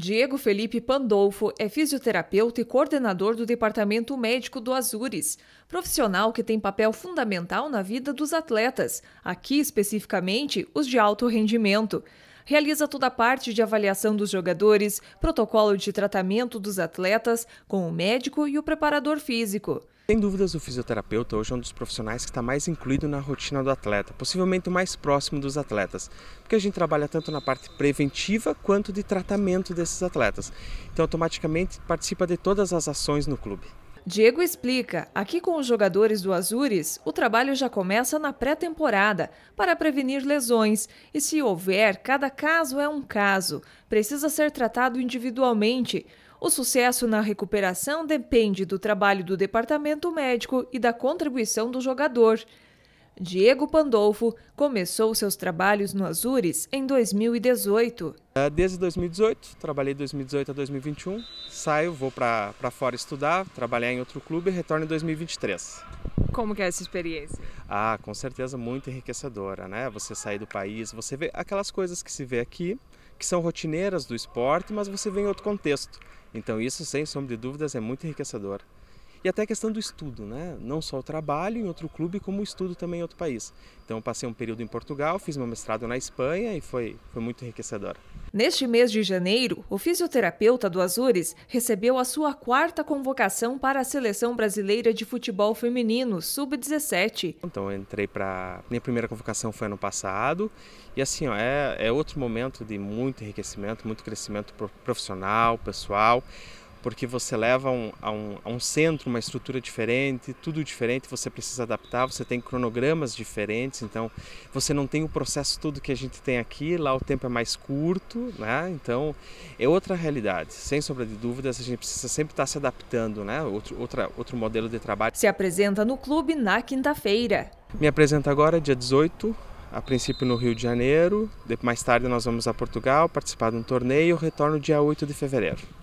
Diego Felipe Pandolfo é fisioterapeuta e coordenador do Departamento Médico do Azures, profissional que tem papel fundamental na vida dos atletas, aqui especificamente os de alto rendimento. Realiza toda a parte de avaliação dos jogadores, protocolo de tratamento dos atletas, com o médico e o preparador físico. Sem dúvidas, o fisioterapeuta hoje é um dos profissionais que está mais incluído na rotina do atleta, possivelmente o mais próximo dos atletas, porque a gente trabalha tanto na parte preventiva quanto de tratamento desses atletas. Então, automaticamente participa de todas as ações no clube. Diego explica: aqui com os jogadores do Azures, o trabalho já começa na pré-temporada para prevenir lesões. E se houver, cada caso é um caso, precisa ser tratado individualmente. O sucesso na recuperação depende do trabalho do departamento médico e da contribuição do jogador. Diego Pandolfo começou seus trabalhos no Azures em 2018. É, desde 2018, trabalhei 2018 a 2021. Saio, vou para fora estudar, trabalhar em outro clube e retorno em 2023. Como que é essa experiência? Ah, com certeza muito enriquecedora, né? Você sair do país, você vê aquelas coisas que se vê aqui, que são rotineiras do esporte, mas você vê em outro contexto. Então isso, sem sombra de dúvidas, é muito enriquecedor. E até a questão do estudo, né? Não só o trabalho em outro clube, como o estudo também em outro país. Então, passei um período em Portugal, fiz meu mestrado na Espanha e foi, foi muito enriquecedor. Neste mês de janeiro, o fisioterapeuta do Azures recebeu a sua quarta convocação para a Seleção Brasileira de Futebol Feminino, Sub-17. Então, eu entrei para. Minha primeira convocação foi ano passado. E assim, ó, é, é outro momento de muito enriquecimento, muito crescimento profissional, pessoal porque você leva um, a, um, a, um, centro uma estrutura diferente, tudo diferente, você precisa adaptar, você tem cronogramas diferentes, então você não tem o processo todo que a gente tem aqui, lá o tempo é mais curto, né? Então é outra realidade, sem sombra de dúvidas, a gente precisa sempre estar se adaptando, né? Outro, outra, outro modelo de trabalho. Se apresenta no clube na quinta-feira. Me apresenta agora, dia 18, a princípio no Rio de Janeiro, mais tarde nós vamos a Portugal participar de um torneio, retorno dia 8 de fevereiro.